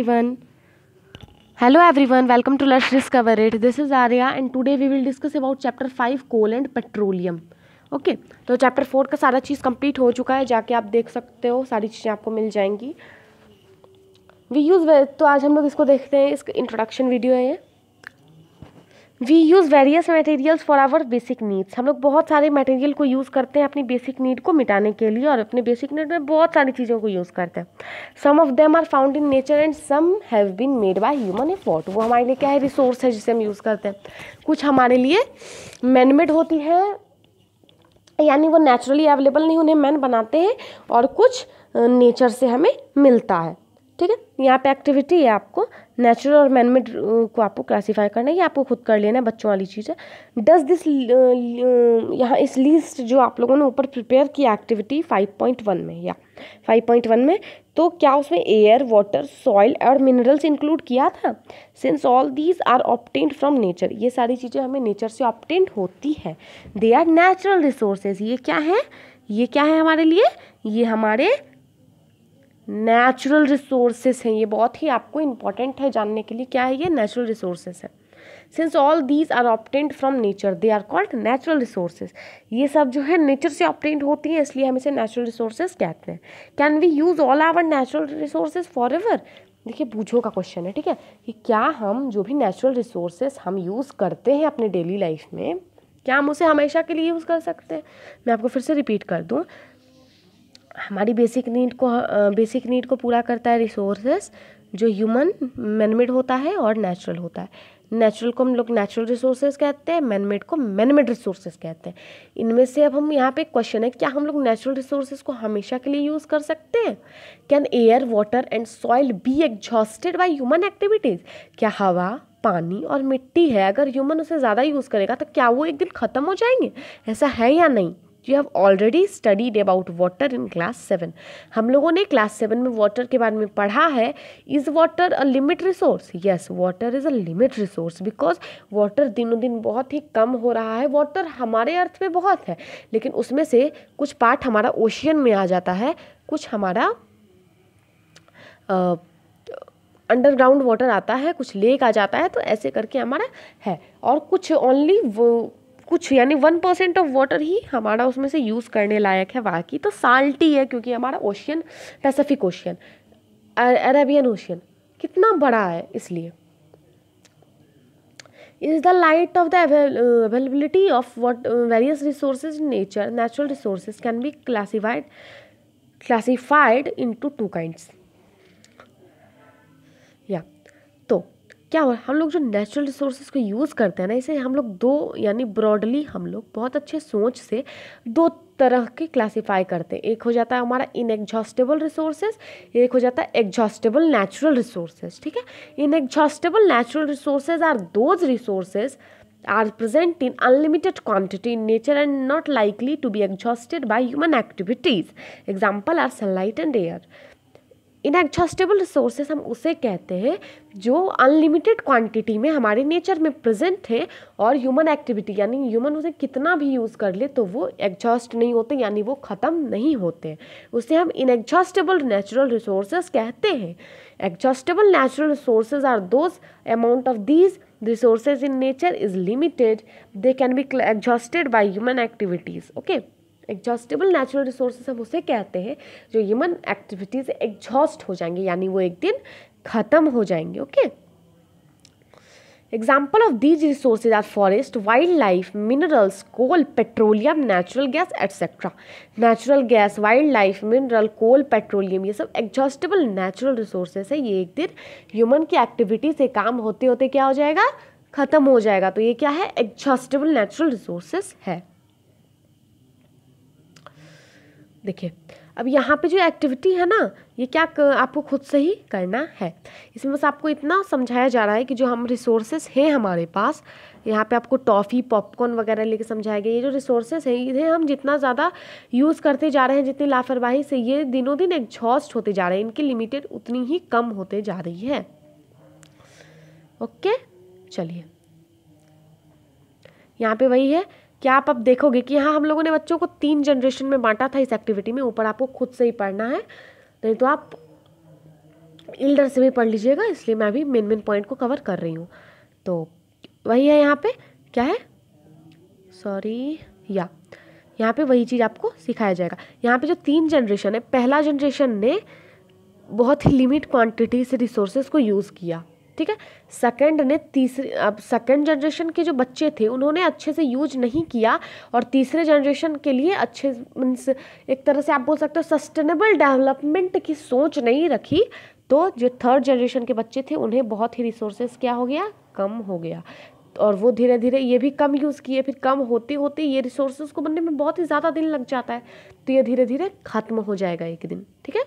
everyone hello everyone welcome to let's discover it this is arya and today we will discuss about chapter 5 coal and petroleum okay okay, तो chapter four का सारा चीज़ complete हो चुका है जाके आप देख सकते हो सारी चीज़ें आपको मिल जाएंगी वी यूज़ तो आज हम लोग इसको देखते हैं इसका इंट्रोडक्शन वीडियो है ये we use various materials for our basic needs हम लोग बहुत सारे मटेरियल को यूज़ करते हैं अपनी बेसिक नीड को मिटाने के लिए और अपने बेसिक नीड में बहुत सारी चीज़ों को यूज़ करते हैं some of them are found in nature and some have been made by human effort वो हमारे लिए क्या है रिसोर्स है जिसे हम यूज़ करते हैं कुछ हमारे लिए मैनमेड होती है यानी वो नेचुरली अवेलेबल नहीं उन्हें मैन बनाते हैं और कुछ नेचर से हमें मिलता है ठीक है यहाँ पे एक्टिविटी है आपको नेचुरल और मैनमेड को आपको क्लासीफाई करना है ये आपको खुद कर लेना है बच्चों वाली चीज़ है डज दिस यहाँ इस लिस्ट जो आप लोगों ने ऊपर प्रिपेयर किया एक्टिविटी फाइव पॉइंट वन में या फाइव पॉइंट वन में तो क्या उसमें एयर वाटर सॉइल और मिनरल्स इंक्लूड किया था since all these are obtained from nature ये सारी चीज़ें हमें नेचर से ऑप्टेंट होती है दे आर नेचुरल रिसोर्सेज ये क्या है ये क्या है हमारे लिए ये हमारे नेचुरल रिसोर्सेस हैं ये बहुत ही आपको इम्पॉर्टेंट है जानने के लिए क्या है ये नेचुरल रिसोर्सेस हैं since all these are obtained from nature they are called natural resources ये सब जो है नेचर से ऑप्टेंट होती हैं इसलिए हम इसे नेचुरल रिसोर्सेज कहते हैं can we use all our natural resources forever देखिए बूझो का क्वेश्चन है ठीक है कि क्या हम जो भी नेचुरल रिसोर्सेज हम यूज़ करते हैं अपने डेली लाइफ में क्या हम उसे हमेशा के लिए यूज़ कर सकते हैं मैं आपको फिर से रिपीट कर दूँ हमारी बेसिक नीड को बेसिक नीड को पूरा करता है रिसोर्सेस जो ह्यूमन मैनमेड होता है और नेचुरल होता है नेचुरल को हम लोग नेचुरल रिसोर्सेज कहते हैं मैनमेड को मैनमेड रिसोर्सेज कहते हैं इनमें से अब हम यहाँ पे क्वेश्चन है क्या हम लोग नेचुरल रिसोर्सेज को हमेशा के लिए यूज़ कर सकते हैं can air water and soil be exhausted by human activities क्या हवा पानी और मिट्टी है अगर ह्यूमन उसे ज़्यादा यूज़ करेगा तो क्या वो एक दिन ख़त्म हो जाएंगे ऐसा है या नहीं you have already studied about water in class seven हम लोगों ने क्लास सेवन में वाटर के बारे में पढ़ा है is water a limit resource yes water is a limit resource because water दिनों दिन बहुत ही कम हो रहा है वाटर हमारे अर्थ में बहुत है लेकिन उसमें से कुछ पार्ट हमारा ओशियन में आ जाता है कुछ हमारा अंडरग्राउंड वाटर आता है कुछ लेक आ जाता है तो ऐसे करके हमारा है और कुछ ओनली वो कुछ यानी वन परसेंट ऑफ वाटर ही हमारा उसमें से यूज़ करने लायक है वहाँ की तो साल्टी है क्योंकि हमारा ocean Pacific ocean Arabian ocean कितना बड़ा है इसलिए is the light of the availability of what various resource in nature natural resource can be classified classified into two kind या क्या हो रहा है हम लोग जो नेचुरल रिसोर्सेज को यूज़ करते हैं ना इसे हम लोग दो यानी ब्रॉडली हम लोग बहुत अच्छे सोच से दो तरह के क्लासीफाई करते हैं एक हो जाता है हमारा इनएग्जॉस्टेबल रिसोर्सेज एक हो जाता है एग्जॉस्टेबल नेचुरल रिसोर्सेज ठीक है inexhaustible natural resources are those resources are present in unlimited quantity in nature and not likely to be exhausted by human activities example are sunlight and air inexhaustible resources हम उसे कहते हैं जो unlimited quantity में हमारे nature में present है और ह्यूमन एक्टिविटी यानी ह्यूमन उसे कितना भी यूज़ कर ले तो वो एग्जॉस्ट नहीं होते यानी वो ख़त्म नहीं होते उसे हम इनएग्जॉस्टेबल नेचुरल रिसोर्सेज कहते हैं exhaustible natural resources are those amount of these resources in nature is limited they can be exhausted by human activities okay exhaustible natural resources हम उसे कहते हैं जो ह्यूमन एक्टिविटीज़ एग्जॉस्ट हो जाएंगे यानी वो एक दिन ख़त्म हो जाएंगे okay of these resources are forest wildlife minerals coal petroleum natural gas gas, natural gas wildlife mineral coal petroleum ये सब एग्जॉस्टेबल नेचुरल रिसोर्सेस है ये एक दिन ह्यूमन की एक्टिविटी से काम होते होते क्या हो जाएगा ख़त्म हो जाएगा तो ये क्या है एग्जॉस्टेबल नेचुरल रिसोर्सेस है देखिए अब यहाँ पे जो एक्टिविटी है ना ये क्या आपको खुद से ही करना है इसमें बस आपको इतना समझाया जा रहा है कि जो हम रिसोर्सेस हैं हमारे पास यहाँ पे आपको टॉफ़ी पॉपकॉर्न वगैरह लेके समझाया गया ये जो रिसोर्सेस हैं इन्हें हम जितना ज़्यादा यूज़ करते जा रहे हैं जितनी लापरवाही से ये दिनों दिन एग्जॉस्ट होते जा रहे हैं इनकी लिमिटेड उतनी ही कम होते जा रही है ओके चलिए यहाँ पे वही है क्या आप अब देखोगे कि हाँ हम लोगों ने बच्चों को तीन जनरेशन में बांटा था इस एक्टिविटी में ऊपर आपको खुद से ही पढ़ना है नहीं तो आप इल्डर से भी पढ़ लीजिएगा इसलिए मैं अभी मेन मेन पॉइंट को कवर कर रही हूँ तो वही है यहाँ पे क्या है सॉरी या यहाँ पे वही चीज़ आपको सिखाया जाएगा यहाँ पे जो तीन जनरेशन है पहला जनरेशन ने बहुत ही लिमिट क्वांटिटी से रिसोर्सेज को यूज़ किया ठीक है सेकंड ने तीसरे अब सेकंड जनरेशन के जो बच्चे थे उन्होंने अच्छे से यूज नहीं किया और तीसरे जनरेशन के लिए अच्छे मीन्स एक तरह से आप बोल सकते हो सस्टेनेबल डेवलपमेंट की सोच नहीं रखी तो जो थर्ड जनरेशन के बच्चे थे उन्हें बहुत ही रिसोर्सेस क्या हो गया कम हो गया और वो धीरे धीरे ये भी कम यूज़ किए फिर कम होते होते ये रिसोर्सेज को बनने में बहुत ही ज़्यादा दिन लग जाता है तो ये धीरे धीरे ख़त्म हो जाएगा एक दिन ठीक है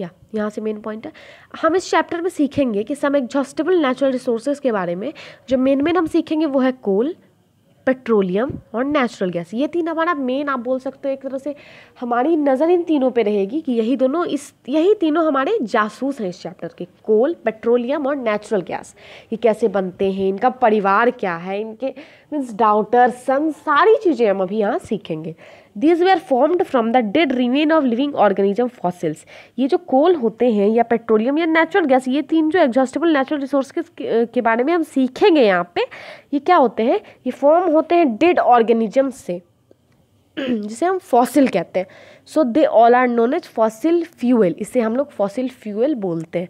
या यहाँ से मेन पॉइंट है हम इस चैप्टर में सीखेंगे कि सम एग्जॉस्टेबल नेचुरल रिसोर्सेज के बारे में जो मेन मेन हम सीखेंगे वो है कोल पेट्रोलियम और नेचुरल गैस ये तीन हमारा मेन आप बोल सकते हो एक तरह से हमारी नज़र इन तीनों पे रहेगी कि यही दोनों इस यही तीनों हमारे जासूस हैं इस चैप्टर के कोल पेट्रोलियम और नेचुरल गैस ये कैसे बनते हैं इनका परिवार क्या है इनके मीन्स डाउटर सन सारी चीज़ें हम अभी यहाँ सीखेंगे these are formed from the dead remain of living organism fossils ये जो कोल होते हैं या पेट्रोलियम या नेचुरल गैस ये तीन जो एग्जॉस्टेबल नेचुरल रिसोर्स के, के बारे में हम सीखेंगे यहाँ पे ये क्या होते हैं ये फॉर्म होते हैं डेड ऑर्गेनिज्म से जिसे हम फॉसिल कहते हैं so they all are known as fossil fuel इसे हम लोग फॉसिल फ्यूएल बोलते हैं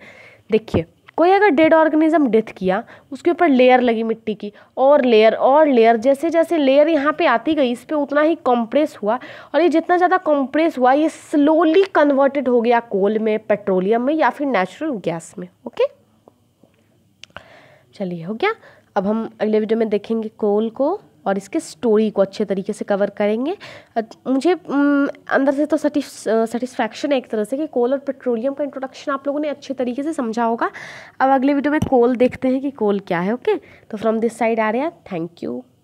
देखिए कोई अगर डेड ऑर्गेनिज्म डेथ किया उसके ऊपर लेयर लगी मिट्टी की और लेयर और लेयर जैसे जैसे लेयर यहाँ पे आती गई इस पर उतना ही कंप्रेस हुआ और ये जितना ज़्यादा कंप्रेस हुआ ये स्लोली कन्वर्टेड हो गया कोल में पेट्रोलियम में या फिर नेचुरल गैस में ओके चलिए हो गया अब हम अगले वीडियो में देखेंगे कोल को और इसके स्टोरी को अच्छे तरीके से कवर करेंगे मुझे अंदर से तो सेटिस्फैक्शन है एक तरह से कि कोल और पेट्रोलियम का इंट्रोडक्शन आप लोगों ने अच्छे तरीके से समझा होगा अब अगले वीडियो में कोल देखते हैं कि कोल क्या है ओके तो फ्रॉम दिस साइड आ रहा है थैंक यू